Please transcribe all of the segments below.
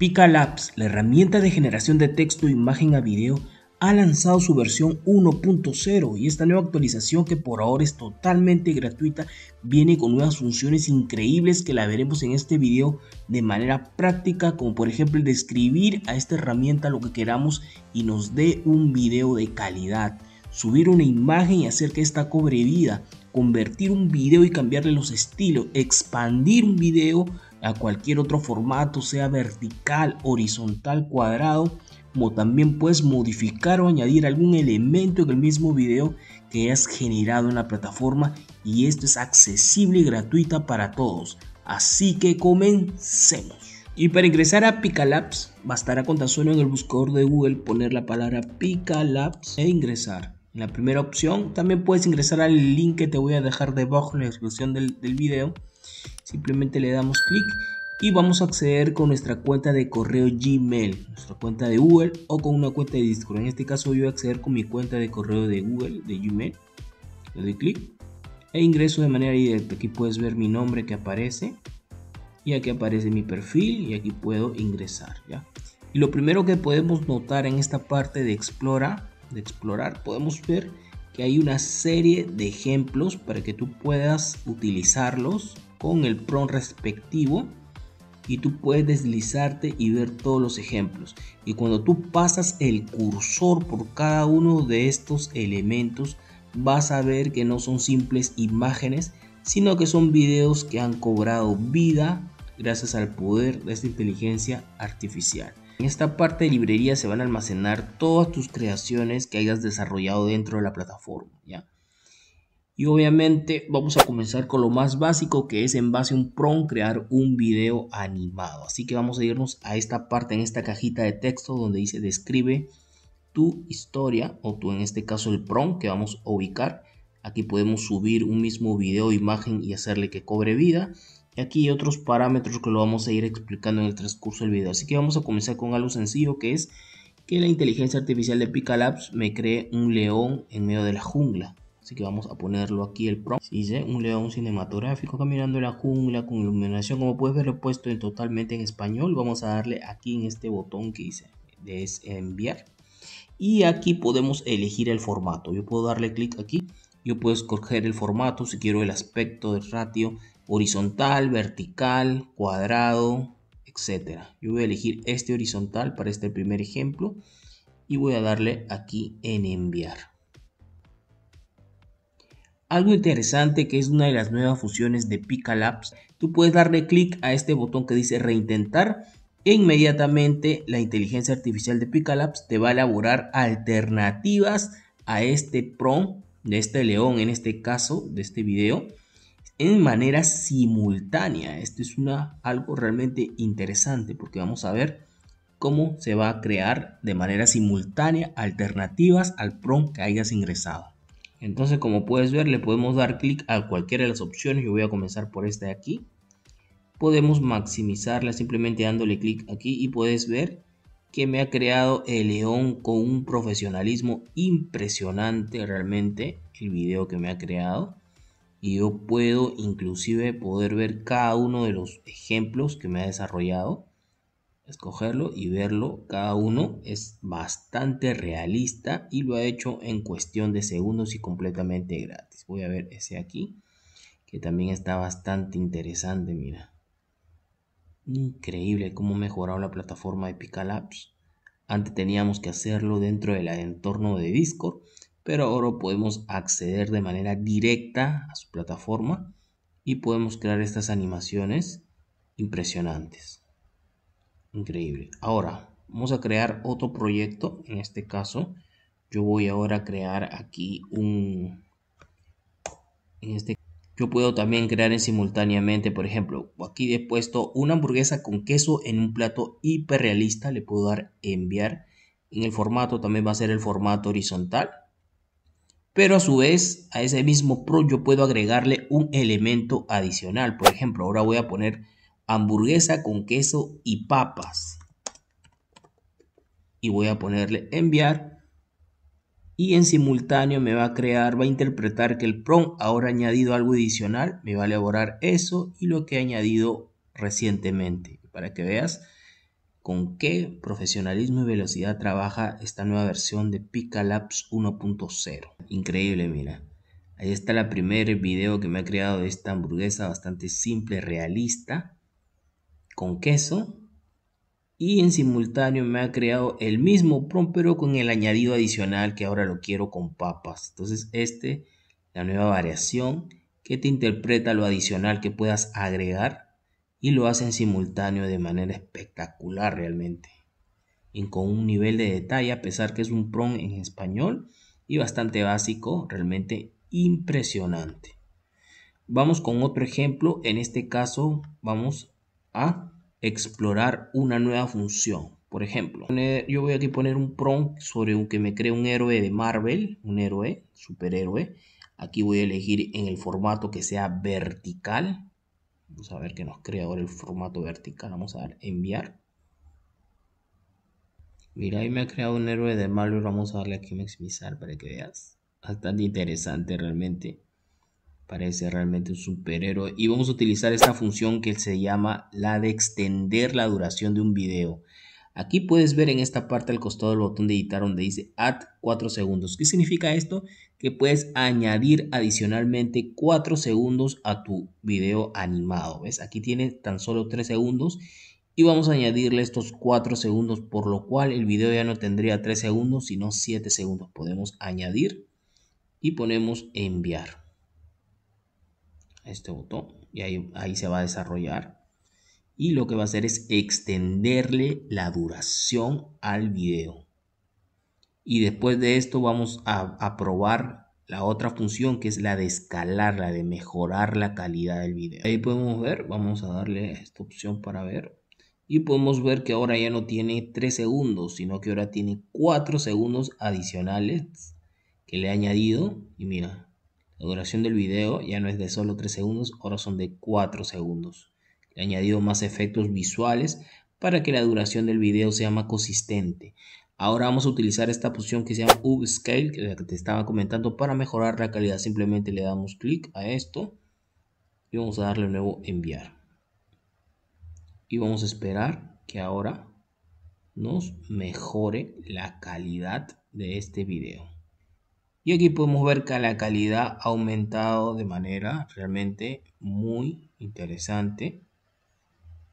Pika Labs, la herramienta de generación de texto, imagen a video, ha lanzado su versión 1.0 y esta nueva actualización que por ahora es totalmente gratuita viene con nuevas funciones increíbles que la veremos en este video de manera práctica como por ejemplo describir a esta herramienta lo que queramos y nos dé un video de calidad, subir una imagen y hacer que esta cobre vida, convertir un video y cambiarle los estilos, expandir un video a cualquier otro formato, sea vertical, horizontal, cuadrado, como también puedes modificar o añadir algún elemento en el mismo video que hayas generado en la plataforma y esto es accesible y gratuita para todos. Así que comencemos. Y para ingresar a Picalabs bastará con tan solo en el buscador de Google poner la palabra Picalabs e ingresar. En la primera opción también puedes ingresar al link que te voy a dejar debajo en la descripción del, del video Simplemente le damos clic y vamos a acceder con nuestra cuenta de correo Gmail, nuestra cuenta de Google o con una cuenta de Discord. En este caso yo voy a acceder con mi cuenta de correo de Google, de Gmail. Le doy clic e ingreso de manera directa. Aquí puedes ver mi nombre que aparece y aquí aparece mi perfil y aquí puedo ingresar. ¿ya? Y lo primero que podemos notar en esta parte de explora, de explorar, podemos ver que hay una serie de ejemplos para que tú puedas utilizarlos con el pron respectivo y tú puedes deslizarte y ver todos los ejemplos. Y cuando tú pasas el cursor por cada uno de estos elementos, vas a ver que no son simples imágenes, sino que son videos que han cobrado vida gracias al poder de esta inteligencia artificial. En esta parte de librería se van a almacenar todas tus creaciones que hayas desarrollado dentro de la plataforma, ¿ya? Y obviamente vamos a comenzar con lo más básico que es en base a un PROM crear un video animado. Así que vamos a irnos a esta parte, en esta cajita de texto donde dice describe tu historia o tú en este caso el PROM que vamos a ubicar. Aquí podemos subir un mismo video, imagen y hacerle que cobre vida. Y aquí hay otros parámetros que lo vamos a ir explicando en el transcurso del video. Así que vamos a comenzar con algo sencillo que es que la inteligencia artificial de Picalabs me cree un león en medio de la jungla. Así que vamos a ponerlo aquí el prompt. Dice un león cinematográfico caminando en la jungla con iluminación. Como puedes ver, lo he puesto totalmente en español. Vamos a darle aquí en este botón que dice de enviar. Y aquí podemos elegir el formato. Yo puedo darle clic aquí. Yo puedo escoger el formato si quiero el aspecto del ratio horizontal, vertical, cuadrado, etcétera. Yo voy a elegir este horizontal para este primer ejemplo y voy a darle aquí en enviar. Algo interesante que es una de las nuevas fusiones de PicaLabs. tú puedes darle clic a este botón que dice reintentar e inmediatamente la inteligencia artificial de Pika Labs te va a elaborar alternativas a este prompt de este león en este caso de este video en manera simultánea. Esto es una, algo realmente interesante porque vamos a ver cómo se va a crear de manera simultánea alternativas al prompt que hayas ingresado. Entonces, como puedes ver, le podemos dar clic a cualquiera de las opciones. Yo voy a comenzar por esta de aquí. Podemos maximizarla simplemente dándole clic aquí y puedes ver que me ha creado el león con un profesionalismo impresionante realmente el video que me ha creado. Y yo puedo inclusive poder ver cada uno de los ejemplos que me ha desarrollado escogerlo y verlo. Cada uno es bastante realista y lo ha hecho en cuestión de segundos y completamente gratis. Voy a ver ese aquí, que también está bastante interesante, mira. Increíble cómo ha mejorado la plataforma de Picalabs. Antes teníamos que hacerlo dentro del entorno de Discord, pero ahora podemos acceder de manera directa a su plataforma y podemos crear estas animaciones impresionantes. Increíble. Ahora, vamos a crear otro proyecto. En este caso, yo voy ahora a crear aquí un... este yo puedo también crear simultáneamente, por ejemplo, aquí he puesto una hamburguesa con queso en un plato hiperrealista. Le puedo dar enviar. En el formato también va a ser el formato horizontal. Pero a su vez, a ese mismo pro yo puedo agregarle un elemento adicional. Por ejemplo, ahora voy a poner hamburguesa con queso y papas. Y voy a ponerle enviar. Y en simultáneo me va a crear, va a interpretar que el PROM ahora ha añadido algo adicional. Me va a elaborar eso y lo que he añadido recientemente. Para que veas con qué profesionalismo y velocidad trabaja esta nueva versión de Picalabs 1.0. Increíble, mira. Ahí está el primer video que me ha creado de esta hamburguesa bastante simple, realista con queso y en simultáneo me ha creado el mismo prom pero con el añadido adicional que ahora lo quiero con papas. Entonces este, la nueva variación que te interpreta lo adicional que puedas agregar y lo hace en simultáneo de manera espectacular realmente. Y con un nivel de detalle a pesar que es un prom en español y bastante básico, realmente impresionante. Vamos con otro ejemplo, en este caso vamos a explorar una nueva función. Por ejemplo, yo voy aquí a poner un prompt sobre un que me cree un héroe de Marvel, un héroe, superhéroe. Aquí voy a elegir en el formato que sea vertical. Vamos a ver que nos crea ahora el formato vertical. Vamos a dar enviar. Mira, ahí me ha creado un héroe de Marvel. Vamos a darle aquí maximizar para que veas. Bastante interesante realmente. Parece realmente un superhéroe. Y vamos a utilizar esta función que se llama la de extender la duración de un video. Aquí puedes ver en esta parte al costado del botón de editar donde dice Add 4 segundos. ¿Qué significa esto? Que puedes añadir adicionalmente 4 segundos a tu video animado. ¿Ves? Aquí tiene tan solo 3 segundos y vamos a añadirle estos 4 segundos, por lo cual el video ya no tendría 3 segundos, sino 7 segundos. Podemos añadir y ponemos enviar este botón y ahí, ahí se va a desarrollar. Y lo que va a hacer es extenderle la duración al vídeo Y después de esto vamos a, probar la otra función que es la de escalar, la de mejorar la calidad del vídeo Ahí podemos ver, vamos a darle esta opción para ver. Y podemos ver que ahora ya no tiene tres segundos, sino que ahora tiene cuatro segundos adicionales que le he añadido. Y mira, la duración del video ya no es de solo 3 segundos, ahora son de 4 segundos. Le he añadido más efectos visuales para que la duración del video sea más consistente. Ahora vamos a utilizar esta opción que se llama Upscale, que te estaba comentando, para mejorar la calidad. Simplemente le damos clic a esto y vamos a darle nuevo enviar. Y vamos a esperar que ahora nos mejore la calidad de este video. Y aquí podemos ver que la calidad ha aumentado de manera realmente muy interesante.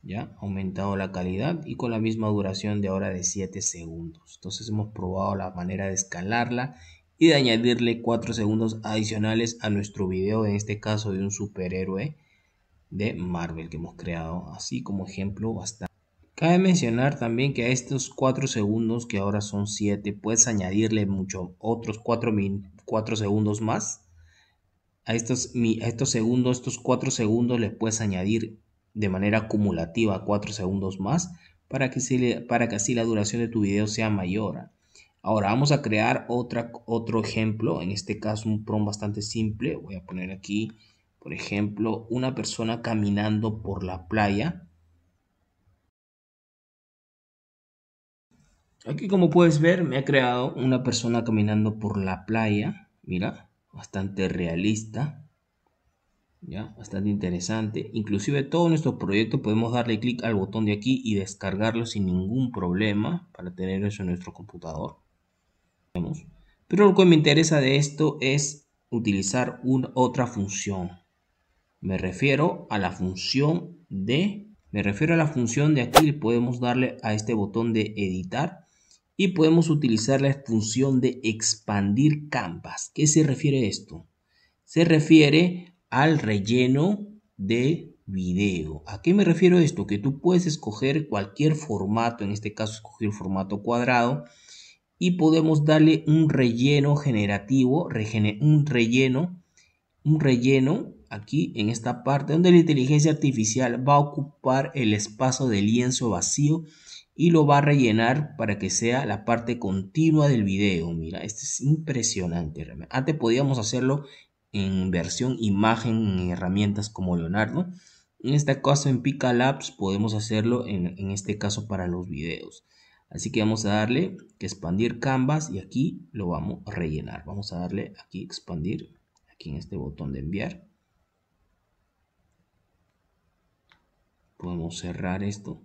¿Ya? Ha aumentado la calidad y con la misma duración de ahora de 7 segundos. Entonces hemos probado la manera de escalarla y de añadirle 4 segundos adicionales a nuestro video, en este caso de un superhéroe de Marvel que hemos creado, así como ejemplo bastante. Cabe mencionar también que a estos 4 segundos, que ahora son 7, puedes añadirle mucho, otros 4, segundos más. A estos, estos segundos, estos 4 segundos le puedes añadir de manera acumulativa 4 segundos más para que, le, para que así la duración de tu video sea mayor. Ahora vamos a crear otra, otro ejemplo, en este caso un prom bastante simple. Voy a poner aquí, por ejemplo, una persona caminando por la playa Aquí como puedes ver me ha creado una persona caminando por la playa, mira, bastante realista, ya, bastante interesante. Inclusive todo nuestro proyecto podemos darle clic al botón de aquí y descargarlo sin ningún problema para tener eso en nuestro computador. Pero lo que me interesa de esto es utilizar una, otra función. Me refiero a la función de... Me refiero a la función de aquí, podemos darle a este botón de editar y podemos utilizar la función de expandir campas. ¿Qué se refiere a esto? Se refiere al relleno de video. ¿A qué me refiero esto? Que tú puedes escoger cualquier formato, en este caso escoger formato cuadrado, y podemos darle un relleno generativo, un relleno, un relleno aquí en esta parte donde la inteligencia artificial va a ocupar el espacio de lienzo vacío y lo va a rellenar para que sea la parte continua del video. Mira, esto es impresionante Antes podíamos hacerlo en versión imagen en herramientas como Leonardo. En este caso en pica Labs podemos hacerlo en, en este caso para los videos. Así que vamos a darle que expandir canvas y aquí lo vamos a rellenar. Vamos a darle aquí expandir, aquí en este botón de enviar. Podemos cerrar esto.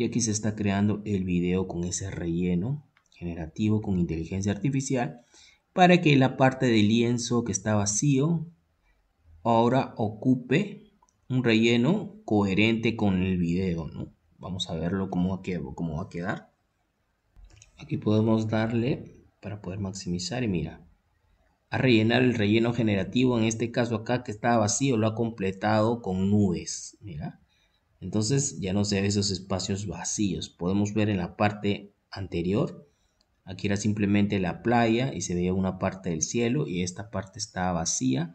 Y aquí se está creando el video con ese relleno generativo con inteligencia artificial para que la parte del lienzo que está vacío ahora ocupe un relleno coherente con el video. ¿no? Vamos a verlo cómo va, cómo va a quedar. Aquí podemos darle para poder maximizar y mira, a rellenar el relleno generativo, en este caso acá que estaba vacío, lo ha completado con nubes. Mira, entonces ya no se ve esos espacios vacíos. Podemos ver en la parte anterior, aquí era simplemente la playa y se veía una parte del cielo y esta parte estaba vacía.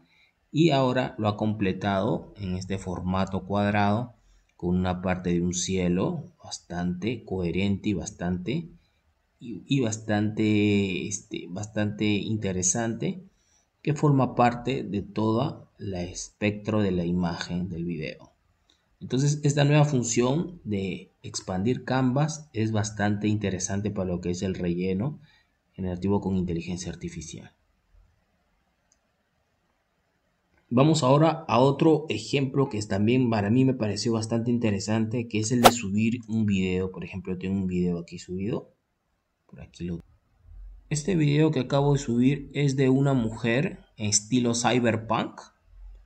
Y ahora lo ha completado en este formato cuadrado con una parte de un cielo bastante coherente y bastante, y, bastante, este, bastante interesante que forma parte de todo el espectro de la imagen del video. Entonces, esta nueva función de expandir Canvas es bastante interesante para lo que es el relleno generativo con inteligencia artificial. Vamos ahora a otro ejemplo que también para mí me pareció bastante interesante, que es el de subir un video. Por ejemplo, tengo un video aquí subido. Por aquí lo... Este video que acabo de subir es de una mujer en estilo cyberpunk,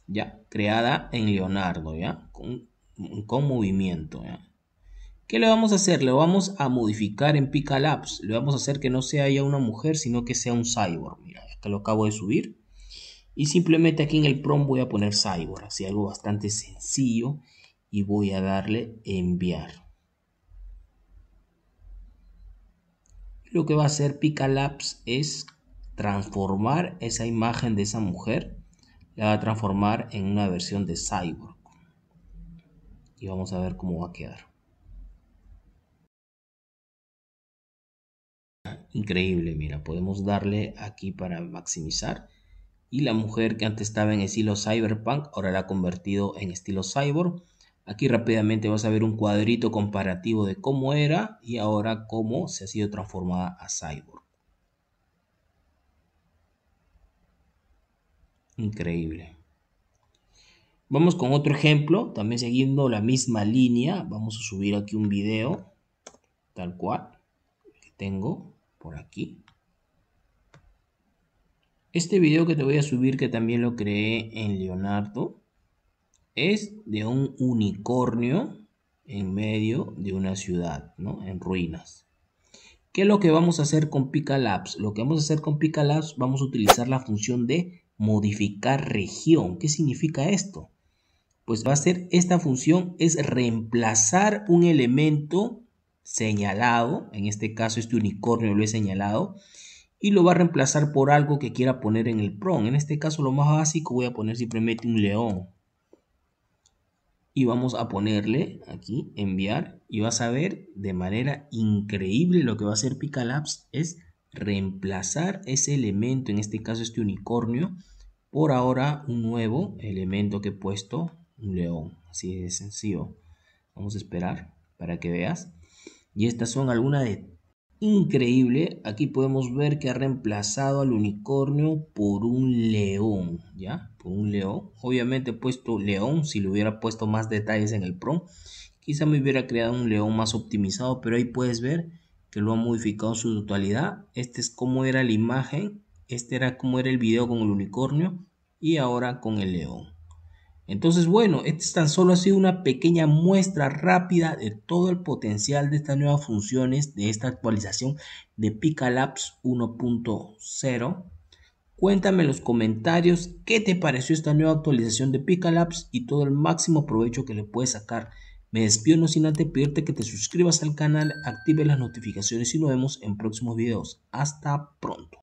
ya, creada en Leonardo, ya, con con movimiento. ¿Qué le vamos a hacer? Le vamos a modificar en Pica Le vamos a hacer que no sea ya una mujer, sino que sea un cyborg. Mira, acá lo acabo de subir. Y simplemente aquí en el prom voy a poner cyborg, así algo bastante sencillo. Y voy a darle enviar. Lo que va a hacer Pica es transformar esa imagen de esa mujer. La va a transformar en una versión de cyborg y vamos a ver cómo va a quedar. Increíble, mira, podemos darle aquí para maximizar. Y la mujer que antes estaba en estilo cyberpunk, ahora la ha convertido en estilo cyborg. Aquí rápidamente vas a ver un cuadrito comparativo de cómo era y ahora cómo se ha sido transformada a cyborg. Increíble. Vamos con otro ejemplo, también siguiendo la misma línea. Vamos a subir aquí un video, tal cual, que tengo por aquí. Este video que te voy a subir, que también lo creé en Leonardo, es de un unicornio en medio de una ciudad, ¿no? En ruinas. ¿Qué es lo que vamos a hacer con Labs? Lo que vamos a hacer con Labs, vamos a utilizar la función de modificar región. ¿Qué significa esto? Pues va a ser, esta función es reemplazar un elemento señalado, en este caso este unicornio lo he señalado, y lo va a reemplazar por algo que quiera poner en el prom. En este caso lo más básico voy a poner simplemente un león. Y vamos a ponerle aquí enviar y vas a ver de manera increíble lo que va a hacer Picalabs es reemplazar ese elemento, en este caso este unicornio, por ahora un nuevo elemento que he puesto un león. Así de sencillo. Vamos a esperar para que veas. Y estas son algunas de... Increíble, aquí podemos ver que ha reemplazado al unicornio por un león, ¿ya? Por un león. Obviamente he puesto león, si le hubiera puesto más detalles en el prom, quizá me hubiera creado un león más optimizado, pero ahí puedes ver que lo ha modificado su totalidad. Este es como era la imagen, este era como era el video con el unicornio y ahora con el león. Entonces, bueno, este tan solo ha sido una pequeña muestra rápida de todo el potencial de estas nuevas funciones de esta actualización de Picalabs 1.0. Cuéntame en los comentarios qué te pareció esta nueva actualización de Picalabs y todo el máximo provecho que le puedes sacar. Me despido no sin antes pedirte que te suscribas al canal, active las notificaciones y nos vemos en próximos videos. Hasta pronto.